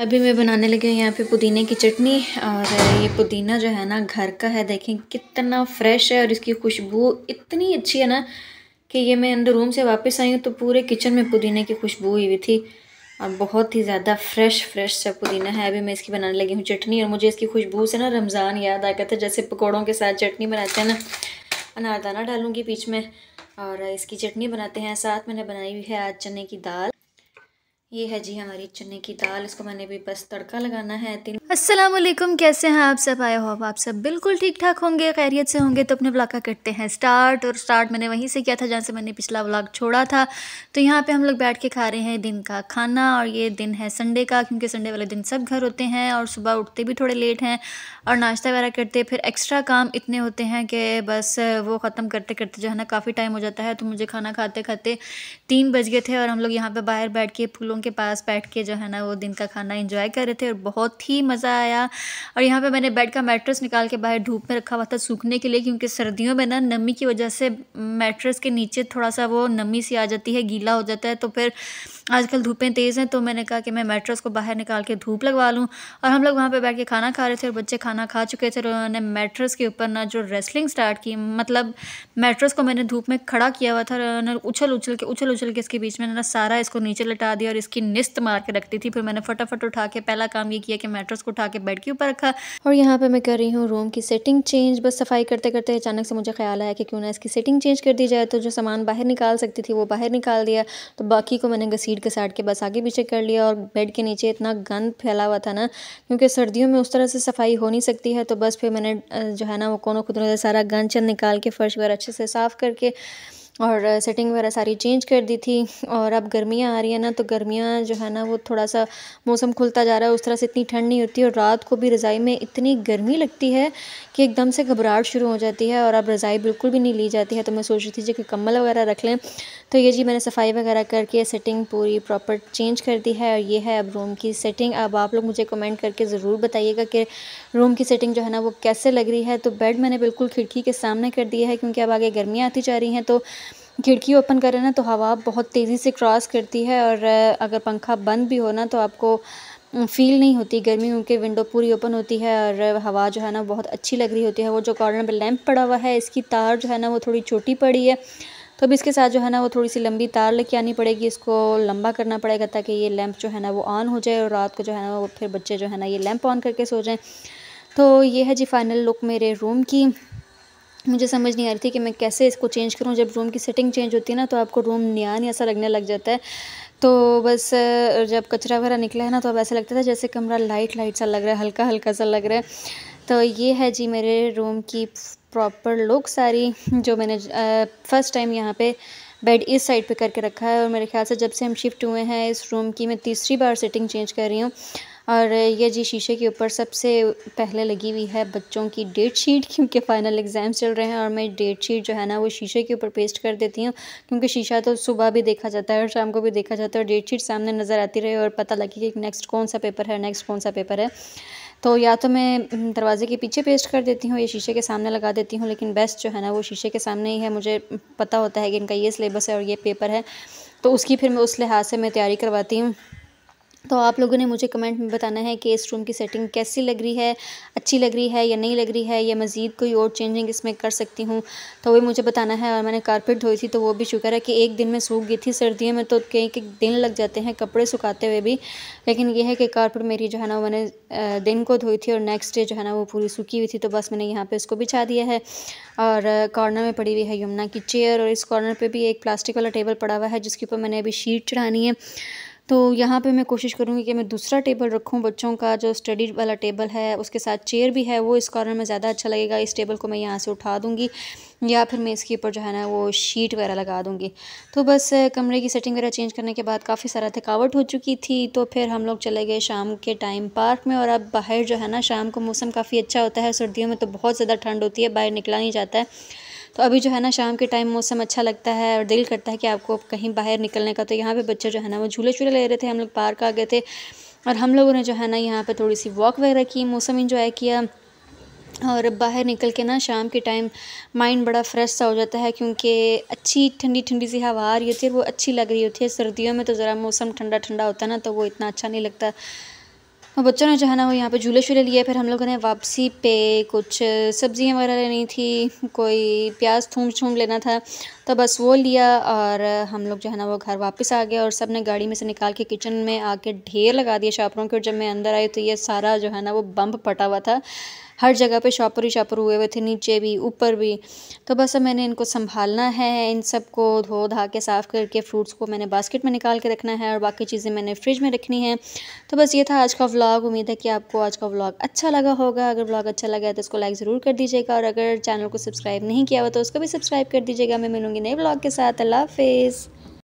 अभी मैं बनाने लगी हूँ यहाँ पे पुदीने की चटनी और ये पुदीना जो है ना घर का है देखें कितना फ्रेश है और इसकी खुशबू इतनी अच्छी है ना कि ये मैं अंदर रूम से वापस आई हूँ तो पूरे किचन में पुदीने की खुशबू हुई हुई थी और बहुत ही ज़्यादा फ्रेश फ्रेश सा पुदीना है अभी मैं इसकी बनाने लगी हूँ चटनी और मुझे इसकी खुशबू से ना रमज़ान याद आ गया था जैसे पकौड़ों के साथ चटनी बनाते हैं ना अनारदाना डालूँगी बीच में और इसकी चटनी बनाते हैं साथ मैंने बनाई हुई है आज चने की दाल ये है जी हमारी चने की दाल इसको मैंने भी बस तड़का लगाना है तीन अस्सलाम वालेकुम कैसे हैं आप सब आए हो आप सब बिल्कुल ठीक ठाक होंगे खैरियत से होंगे तो अपने ब्लॉग का करते हैं स्टार्ट और स्टार्ट मैंने वहीं से किया था जहाँ से मैंने पिछला ब्लॉग छोड़ा था तो यहाँ पे हम लोग बैठ के खा रहे हैं दिन का खाना और ये दिन है संडे का क्योंकि संडे वाले दिन सब घर होते हैं और सुबह उठते भी थोड़े लेट हैं और नाश्ता वगैरह करते फिर एक्स्ट्रा काम इतने होते हैं कि बस वो ख़त्म करते करते जो है ना काफ़ी टाइम हो जाता है तो मुझे खाना खाते खाते तीन बज गए थे और हम लोग यहाँ पर बाहर बैठ के फूलों लोगों के पास बैठ के जो है ना वो दिन का खाना इंजॉय कर रहे थे और बहुत ही मज़ा आया और यहाँ पे मैंने बेड का मैट्रेस निकाल के बाहर धूप में रखा हुआ था सूखने के लिए क्योंकि सर्दियों में ना नमी की वजह से मैट्रेस के नीचे थोड़ा सा वो नमी सी आ जाती है गीला हो जाता है तो फिर आजकल धूपें तेज़ हैं तो मैंने कहा कि मैं मैट्रेस को बाहर निकाल के धूप लगवा लूँ और हम लोग वहाँ पर बैठ के खाना खा रहे थे और बच्चे खाना खा चुके थे और उन्होंने मैट्रेस के ऊपर ना जो रेसलिंग स्टार्ट की मतलब मैट्रेस को मैंने धूप में खड़ा किया हुआ था उन्होंने उछल उछल के उछल उछल के इसके बीच में ना सारा इसको नीचे लटा दिया और इस उसकी निस्त मार के रखती थी फिर मैंने फटाफट उठा के पहला काम ये किया कि मैट्रेस को उठा के बेड के ऊपर रखा और यहाँ पर मैं कर रही हूँ रूम की सेटिंग चेंज बस सफाई करते करते अचानक से मुझे ख्याल आया कि क्यों ना इसकी सेटिंग चेंज कर दी जाए तो जो सामान बाहर निकाल सकती थी वो बाहर निकाल दिया तो बाकी को मैंने घसीट घसाट के बस आगे पीछे कर लिया और बेड के नीचे इतना गंद फैला हुआ था ना क्योंकि सर्दियों में उस तरह से सफाई हो नहीं सकती है तो बस फिर मैंने जो है ना वो कोनों खुदों से सारा गंद चंद निकाल के फ़र्श वगैरह अच्छे से साफ़ करके और सेटिंग वगैरह सारी चेंज कर दी थी और अब गर्मियाँ आ रही है ना तो गर्मियाँ जो है ना वो थोड़ा सा मौसम खुलता जा रहा है उस तरह से इतनी ठंड नहीं होती और रात को भी रज़ाई में इतनी गर्मी लगती है कि एकदम से घबराहट शुरू हो जाती है और अब रज़ाई बिल्कुल भी नहीं ली जाती है तो मैं सोच रही थी जी कि कम्बल वगैरह रख लें तो ये जी मैंने सफाई वगैरह करके सेटिंग पूरी प्रॉपर चेंज कर दी है और ये है अब रूम की सेटिंग अब आप लोग मुझे कमेंट करके ज़रूर बताइएगा कि रूम की सेटिंग जो है ना वो कैसे लग रही है तो बेड मैंने बिल्कुल खिड़की के सामने कर दिया है क्योंकि अब आगे गर्मियाँ आती जा रही हैं तो खिड़की ओपन करें ना तो हवा बहुत तेज़ी से क्रॉस करती है और अगर पंखा बंद भी हो ना तो आपको फील नहीं होती गर्मी क्योंकि विंडो पूरी ओपन होती है और हवा जो है ना बहुत अच्छी लग रही होती है वो जो कॉर्नर पर लैंप पड़ा हुआ है इसकी तार जो है ना वो थोड़ी छोटी पड़ी है तो अब इसके साथ जो है ना वो थोड़ी सी लंबी तार लेके आनी पड़ेगी इसको लंबा करना पड़ेगा ताकि ये लैंप जो है ना वो ऑन हो जाए और रात को जो है ना वो फिर बच्चे जो है ना ये लैंप ऑन करके सो जाएँ तो ये है जी फाइनल लुक मेरे रूम की मुझे समझ नहीं आ रही थी कि मैं कैसे इसको चेंज करूं जब रूम की सेटिंग चेंज होती है ना तो आपको रूम नया नहीं ऐसा लगने लग जाता है तो बस जब कचरा वगैरह निकला है ना तो अब ऐसा लगता था जैसे कमरा लाइट लाइट सा लग रहा है हल्का हल्का सा लग रहा है तो ये है जी मेरे रूम की प्रॉपर लुक सारी जो मैंने फ़र्स्ट टाइम यहाँ पे बेड इस साइड पे करके रखा है और मेरे ख्याल से जब से हम शिफ्ट हुए हैं इस रूम की मैं तीसरी बार सेटिंग चेंज कर रही हूँ और ये जी शीशे के ऊपर सबसे पहले लगी हुई है बच्चों की डेट शीट क्योंकि फ़ाइनल एग्ज़ाम्स चल रहे हैं और मैं डेट शीट जो है ना वो शीशे के ऊपर पेस्ट कर देती हूँ क्योंकि शीशा तो सुबह भी देखा जाता है और शाम को भी देखा जाता है और डेट शीट सामने नज़र आती रहे और पता लगे कि नेक्स्ट कौन सा पेपर है नेक्स्ट कौन सा पेपर है तो या तो मैं दरवाज़े के पीछे पेस्ट कर देती हूँ या शीशे के सामने लगा देती हूँ लेकिन बेस्ट जो है ना वो शीशे के सामने ही है मुझे पता होता है कि इनका ये सिलेबस है और ये पेपर है तो उसकी फिर मैं उस लिहाज से मैं तैयारी करवाती हूँ तो आप लोगों ने मुझे कमेंट में बताना है कि इस रूम की सेटिंग कैसी लग रही है अच्छी लग रही है या नहीं लग रही है या मज़ीद कोई और चेंजिंग इसमें कर सकती हूँ तो वही मुझे बताना है और मैंने कारपेट धोई थी तो वो भी शुक्र है कि एक दिन में सूख गई थी सर्दियों में तो कई कई दिन लग जाते हैं कपड़े सुखाते हुए भी लेकिन यह है कि कारपेट मेरी जो है ना मैंने दिन को धोई थी और नेक्स्ट डे जो है ना वो पूरी सूखी हुई थी तो बस मैंने यहाँ पर उसको बिछा दिया है और कॉर्नर में पड़ी हुई है यमुना की चेयर और इस कॉर्नर पर भी एक प्लास्टिक वाला टेबल पड़ा हुआ है जिसके ऊपर मैंने अभी शीट चढ़ानी है तो यहाँ पे मैं कोशिश करूँगी कि मैं दूसरा टेबल रखूँ बच्चों का जो स्टडी वाला टेबल है उसके साथ चेयर भी है वो इस कॉर्नर में ज़्यादा अच्छा लगेगा इस टेबल को मैं यहाँ से उठा दूँगी या फिर मैं इसके ऊपर जो है ना वो शीट वगैरह लगा दूँगी तो बस कमरे की सेटिंग वगैरह चेंज करने के बाद काफ़ी सारा थकावट हो चुकी थी तो फिर हम लोग चले गए शाम के टाइम पार्क में और अब बाहर जो है ना शाम को मौसम काफ़ी अच्छा होता है सर्दियों में तो बहुत ज़्यादा ठंड होती है बाहर निकला नहीं जाता है तो अभी जो है ना शाम के टाइम मौसम अच्छा लगता है और दिल करता है कि आपको कहीं बाहर निकलने का तो यहाँ पर बच्चे जो है ना वो झूले झूले ले रहे थे हम लोग पार्क आ गए थे और हम लोगों ने जो है ना यहाँ पर थोड़ी सी वॉक वगैरह की मौसम इंजॉय किया और बाहर निकल के ना शाम के टाइम माइंड बड़ा फ्रेश सा हो जाता है क्योंकि अच्छी ठंडी ठंडी सी हवा आ रही होती है वो अच्छी लग रही होती है सर्दियों में तो ज़रा मौसम ठंडा ठंडा होता है ना तो वो इतना अच्छा नहीं लगता और बच्चों ने जो है ना वो यहाँ पे झूले शूले लिए फिर हम लोगों ने वापसी पे कुछ सब्ज़ियाँ वगैरह लेनी थी कोई प्याज थूम छूम लेना था तो बस वो लिया और हम लोग जो है ना वो घर वापस आ गए और सब ने गाड़ी में से निकाल के किचन में आके ढेर लगा दिया शापरों के और जब मैं अंदर आई तो ये सारा जो है ना वो बम्प पटा हुआ था हर जगह पे शॉपर ही शॉपर हुए हुए थे नीचे भी ऊपर भी तो बस अब मैंने इनको संभालना है इन सब को धो धा के साफ़ करके फ्रूट्स को मैंने बास्केट में निकाल के रखना है और बाकी चीज़ें मैंने फ्रिज में रखनी है तो बस ये था आज का व्लॉग उम्मीद है कि आपको आज का व्लॉग अच्छा लगा होगा अगर व्लॉग अच्छा लगा है तो उसको लाइक ज़रूर कर दीजिएगा और अगर चैनल को सब्सक्राइब नहीं किया हुआ तो उसको भी सब्सक्राइब कर दीजिएगा मैं मिलूँगी नए ब्लॉग के साथ अल्लाह हाफिज़